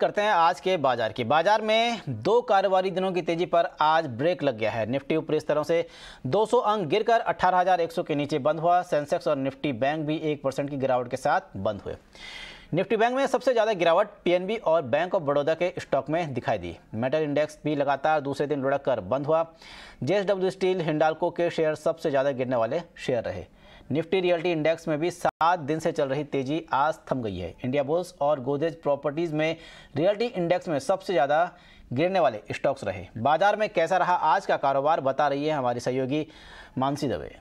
करते हैं आज के बाजार की बाजार में दो कारोबारी दिनों की तेजी पर आज ब्रेक लग गया है निफ्टी ऊपरी स्तरों से 200 अंक गिरकर 18,100 के नीचे बंद हुआ सेंसेक्स और निफ्टी बैंक भी एक परसेंट की गिरावट के साथ बंद हुए निफ्टी बैंक में सबसे ज़्यादा गिरावट पीएनबी और बैंक ऑफ बड़ौदा के स्टॉक में दिखाई दी मेटल इंडेक्स भी लगातार दूसरे दिन लुढ़क कर बंद हुआ जेएसडब्ल्यू स्टील हिंडालको के शेयर सबसे ज़्यादा गिरने वाले शेयर रहे निफ्टी रियल्टी इंडेक्स में भी सात दिन से चल रही तेजी आज थम गई है इंडिया बुल्स और गोदरेज प्रॉपर्टीज़ में रियल्टी इंडेक्स में सबसे ज़्यादा गिरने वाले स्टॉक्स रहे बाजार में कैसा रहा आज का कारोबार बता रही है हमारी सहयोगी मानसी दवे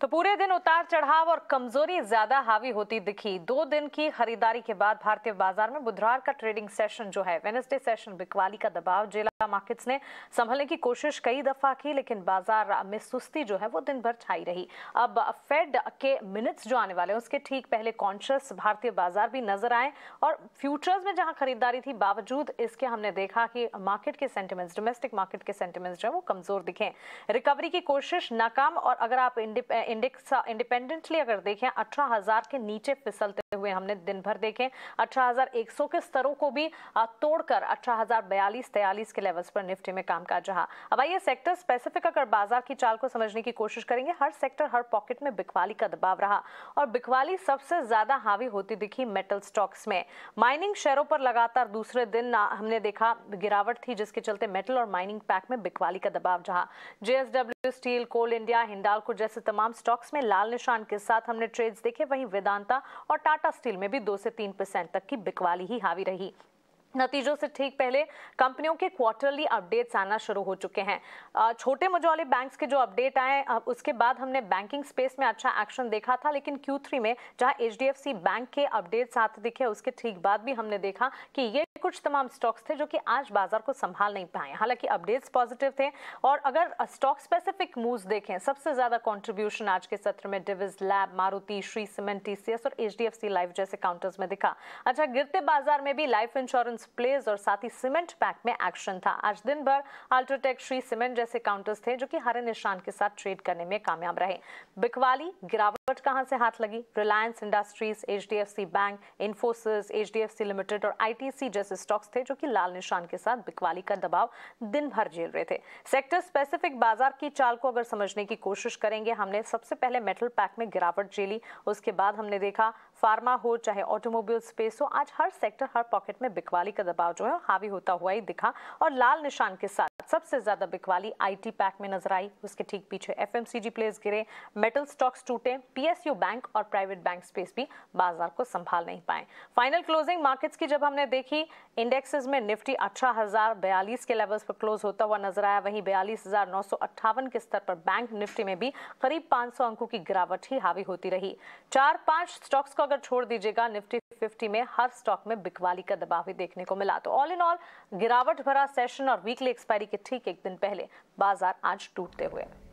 तो पूरे दिन उतार चढ़ाव और कमजोरी ज्यादा हावी होती दिखी दो दिन की खरीदारी के बाद भारतीय बाजार में बुधवार का ट्रेडिंग सेशन जो है वेनेसडे सेशन बिकवाली का दबाव जिला मार्केट्स ने संभलने की कोशिश कई दफा की लेकिन बाजार में सुस्ती जो है वो दिन भर छाई रही अब फेड के मिनट्स जो आने वाले हैं उसके ठीक पहले कॉन्शियस भारतीय बाजार भी नजर आए और फ्यूचर्स में जहां खरीदारी थी बावजूद इसके हमने देखा कि मार्केट के सेंटिमेंट्स डोमेस्टिक मार्केट के सेंटिमेंट्स जो है वो कमजोर दिखे रिकवरी की कोशिश नाकाम और अगर आप इंडिपेंडेंटली अगर देखें अठारह के नीचे फिसलते होते हुए हमने दिन भर देखे अठारह के स्तरों को भी तोड़कर अठारह हजार के लेवल्स पर निफ्टी में कामकाज रहा अब आइए सेक्टर स्पेसिफिक अगर बाजार की चाल को समझने की कोशिश करेंगे हर सेक्टर हर पॉकेट में बिकवाली का दबाव रहा और बिकवाली सबसे ज्यादा हावी होती दिखी मेटल स्टॉक्स में माइनिंग शेयरों पर लगातार दूसरे दिन हमने देखा गिरावट थी जिसके चलते मेटल और माइनिंग पैक में बिकवाली का दबाव रहा JSW steel Coal India Hindalco जैसे तमाम स्टॉक्स में लाल निशान के साथ हमने ट्रेड्स देखे वहीं वेदांता और टाटा टाटा स्टील में भी दो से तीन परसेंट तक की बिकवाली ही हावी रही नतीजों से ठीक पहले कंपनियों के क्वार्टरली अपडेट्स आना शुरू हो चुके हैं छोटे मजौले बैंक्स के जो अपडेट आए उसके बाद हमने बैंकिंग स्पेस में अच्छा एक्शन देखा था लेकिन क्यू में जहां एच बैंक के अपडेट्स आते दिखे उसके ठीक बाद भी हमने देखा कि ये कुछ तमाम स्टॉक्स थे जो कि आज बाजार को संभाल नहीं पाए हालांकि अपडेट्स पॉजिटिव थे और अगर स्टॉक स्पेसिफिक मूव्स देखें सबसे ज्यादा कंट्रीब्यूशन आज के सत्र में Divis lab Maruti Shree cement TCS और एचडीएफसी लाइफ जैसे काउंटर्स में दिखा अच्छा गिरते बाजार में भी लाइफ इंश्योरेंस प्लेज और साथ ही सीमेंट पैक में एक्शन था आज दिन भर अल्ट्राटेक श्री सीमेंट जैसे काउंटर्स थे जो कि हरे निशान के साथ ट्रेड करने में कामयाब रहे बिकवाली गिरावट चोट कहां से हाथ लगी Reliance industries HDFC bank Infosys HDFC limited और आईटीसी जैसे स्टॉक्स थे जो कि लाल निशान के साथ बिकवाली का दबाव दिन भर झेल रहे थे सेक्टर स्पेसिफिक बाजार की चाल को अगर समझने की कोशिश करेंगे हमने सबसे पहले मेटल पैक में गिरावट झेली उसके बाद हमने देखा फार्मा हो चाहे ऑटोमोबाइल स्पेस हो आज हर सेक्टर हर पॉकेट में बिकवाली का दबाव जो है हावी होता हुआ ही दिखा और लाल निशान के साथ सबसे ज्यादा बिकवाली आईटी पैक में नजर आई उसके ठीक पीछे एफएमसीजी प्लेस गिरे मेटल स्टॉक्स टूटे पी पीएसयू बैंक और प्राइवेट बैंक स्पेस भी बाजार को संभाल नहीं पाए फाइनल क्लोजिंग मार्केट्स की जब हमने देखी इंडेक्सेस में निफ्टी अठारह के लेवल्स पर क्लोज होता हुआ नजर आया वहीं बयालीस के स्तर पर बैंक निफ्टी में भी करीब 500 अंकों की गिरावट ही हावी होती रही चार पांच स्टॉक्स को अगर छोड़ दीजिएगा निफ्टी 50 में हर स्टॉक में बिकवाली का दबाव भी देखने को मिला तो ऑल इन ऑल गिरावट भरा सेशन और वीकली एक्सपायरी के ठीक एक दिन पहले बाजार आज टूटते हुए